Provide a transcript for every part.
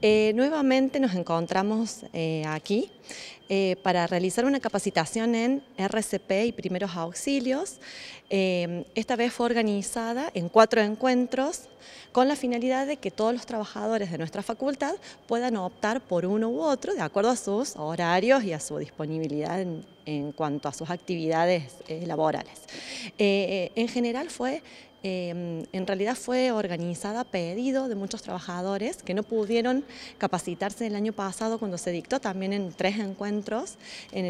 Eh, nuevamente nos encontramos eh, aquí eh, para realizar una capacitación en RCP y primeros auxilios. esta vez fue organizada en cuatro encuentros con la finalidad de que todos los trabajadores de nuestra facultad puedan optar por uno u otro de acuerdo a sus horarios y a su disponibilidad en, en cuanto a sus actividades laborales. en general fue Em, en realidad fue organizada a pedido de muchos trabajadores que no pudieron capacitarse el año pasado cuando se dictó también en tres encuentros en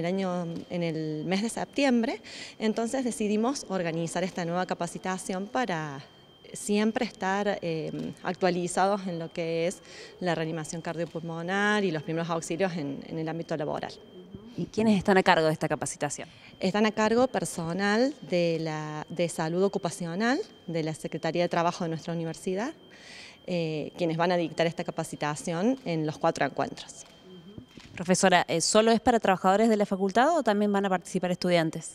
el, mes de septiembre. Entonces decidimos organizar esta nueva capacitación para siempre estar em, actualizados en lo que es la reanimación cardiopulmonar y los primeros auxilios en el ámbito laboral. ¿Y quiénes están a cargo de esta capacitación? Están a cargo personal de, la, de salud ocupacional de la Secretaría de Trabajo de nuestra universidad, eh, quienes van a dictar esta capacitación en los cuatro encuentros. Profesora, eh, ¿solo es para trabajadores de la facultad o también van a participar estudiantes?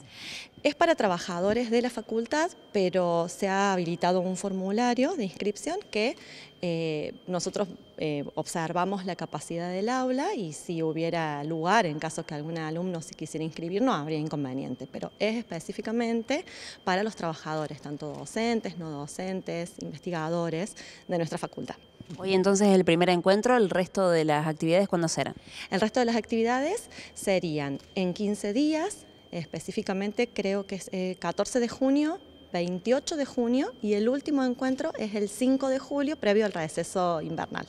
Es para trabajadores de la facultad, pero se ha habilitado un formulario de inscripción que eh, nosotros eh, observamos la capacidad del aula y si hubiera lugar, en caso que algún alumno se quisiera inscribir, no habría inconveniente, pero es específicamente para los trabajadores, tanto docentes, no docentes, investigadores de nuestra facultad. Hoy entonces el primer encuentro, el resto de las actividades, ¿cuándo será? de las actividades serían en 15 días, específicamente creo que es 14 eh, de junio, 28 de junio y el último encuentro es el 5 de julio previo al receso invernal.